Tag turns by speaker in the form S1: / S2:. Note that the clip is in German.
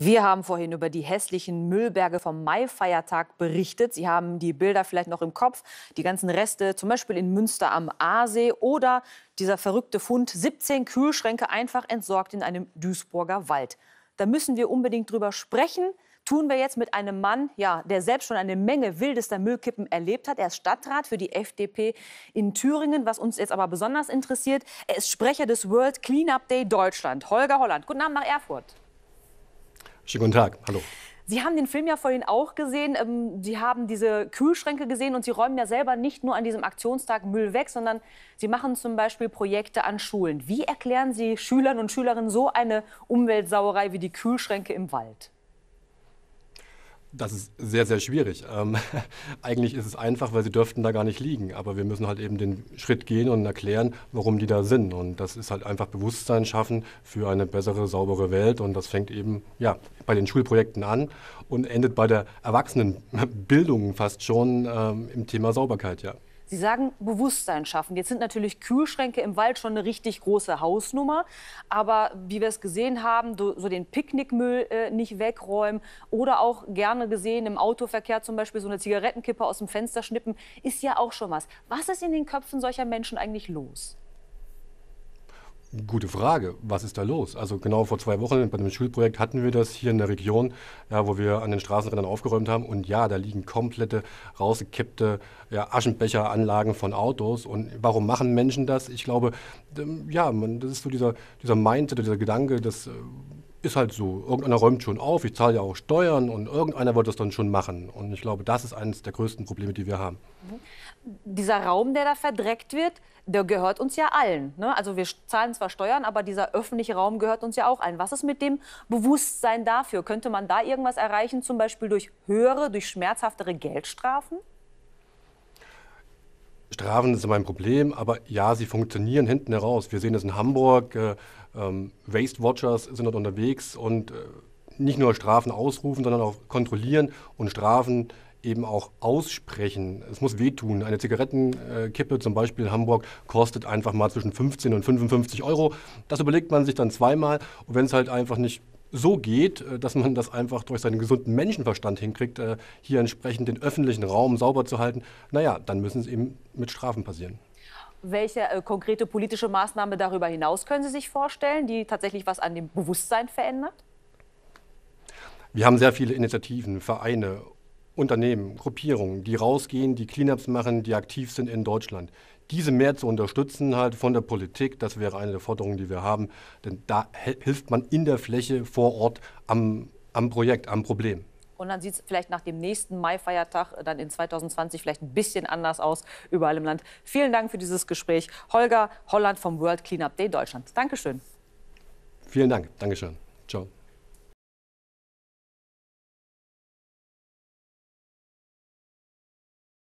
S1: Wir haben vorhin über die hässlichen Müllberge vom Maifeiertag berichtet. Sie haben die Bilder vielleicht noch im Kopf. Die ganzen Reste, zum Beispiel in Münster am Aasee oder dieser verrückte Fund, 17 Kühlschränke einfach entsorgt in einem Duisburger Wald. Da müssen wir unbedingt drüber sprechen. Tun wir jetzt mit einem Mann, ja, der selbst schon eine Menge wildester Müllkippen erlebt hat. Er ist Stadtrat für die FDP in Thüringen. Was uns jetzt aber besonders interessiert, er ist Sprecher des World Cleanup Day Deutschland, Holger Holland. Guten Abend nach Erfurt.
S2: Schönen guten Tag. Hallo.
S1: Sie haben den Film ja vorhin auch gesehen. Ähm, Sie haben diese Kühlschränke gesehen und Sie räumen ja selber nicht nur an diesem Aktionstag Müll weg, sondern Sie machen zum Beispiel Projekte an Schulen. Wie erklären Sie Schülern und Schülerinnen so eine Umweltsauerei wie die Kühlschränke im Wald?
S2: Das ist sehr, sehr schwierig. Ähm, eigentlich ist es einfach, weil sie dürften da gar nicht liegen. Aber wir müssen halt eben den Schritt gehen und erklären, warum die da sind. Und das ist halt einfach Bewusstsein schaffen für eine bessere, saubere Welt. Und das fängt eben ja, bei den Schulprojekten an und endet bei der Erwachsenenbildung fast schon ähm, im Thema Sauberkeit, ja.
S1: Sie sagen Bewusstsein schaffen. Jetzt sind natürlich Kühlschränke im Wald schon eine richtig große Hausnummer. Aber wie wir es gesehen haben, so den Picknickmüll äh, nicht wegräumen oder auch gerne gesehen im Autoverkehr zum Beispiel so eine Zigarettenkippe aus dem Fenster schnippen, ist ja auch schon was. Was ist in den Köpfen solcher Menschen eigentlich los?
S2: Gute Frage. Was ist da los? Also genau vor zwei Wochen bei dem Schulprojekt hatten wir das hier in der Region, ja, wo wir an den Straßenrändern aufgeräumt haben. Und ja, da liegen komplette rausgekippte ja, Aschenbecheranlagen von Autos. Und warum machen Menschen das? Ich glaube, ja, man, das ist so dieser, dieser Mindset, dieser Gedanke, dass äh, ist halt so. Irgendeiner räumt schon auf, ich zahle ja auch Steuern und irgendeiner wird das dann schon machen. Und ich glaube, das ist eines der größten Probleme, die wir haben. Mhm.
S1: Dieser Raum, der da verdreckt wird, der gehört uns ja allen. Ne? Also wir zahlen zwar Steuern, aber dieser öffentliche Raum gehört uns ja auch allen. Was ist mit dem Bewusstsein dafür? Könnte man da irgendwas erreichen, zum Beispiel durch höhere, durch schmerzhaftere Geldstrafen?
S2: Strafen sind mein Problem, aber ja, sie funktionieren hinten heraus. Wir sehen das in Hamburg, äh, ähm, Waste Watchers sind dort unterwegs und äh, nicht nur Strafen ausrufen, sondern auch kontrollieren und Strafen eben auch aussprechen. Es muss wehtun. Eine Zigarettenkippe äh, zum Beispiel in Hamburg kostet einfach mal zwischen 15 und 55 Euro. Das überlegt man sich dann zweimal und wenn es halt einfach nicht so geht, äh, dass man das einfach durch seinen gesunden Menschenverstand hinkriegt, äh, hier entsprechend den öffentlichen Raum sauber zu halten, naja, dann müssen es eben mit Strafen passieren.
S1: Welche äh, konkrete politische Maßnahme darüber hinaus können Sie sich vorstellen, die tatsächlich was an dem Bewusstsein verändert?
S2: Wir haben sehr viele Initiativen, Vereine, Unternehmen, Gruppierungen, die rausgehen, die Cleanups machen, die aktiv sind in Deutschland diese mehr zu unterstützen halt von der Politik, das wäre eine der Forderungen, die wir haben, denn da hilft man in der Fläche vor Ort am, am Projekt, am Problem.
S1: Und dann sieht es vielleicht nach dem nächsten Mai-Feiertag äh, dann in 2020 vielleicht ein bisschen anders aus, überall im Land. Vielen Dank für dieses Gespräch. Holger Holland vom World Cleanup Day Deutschland. Dankeschön. Vielen Dank. Dankeschön. Ciao.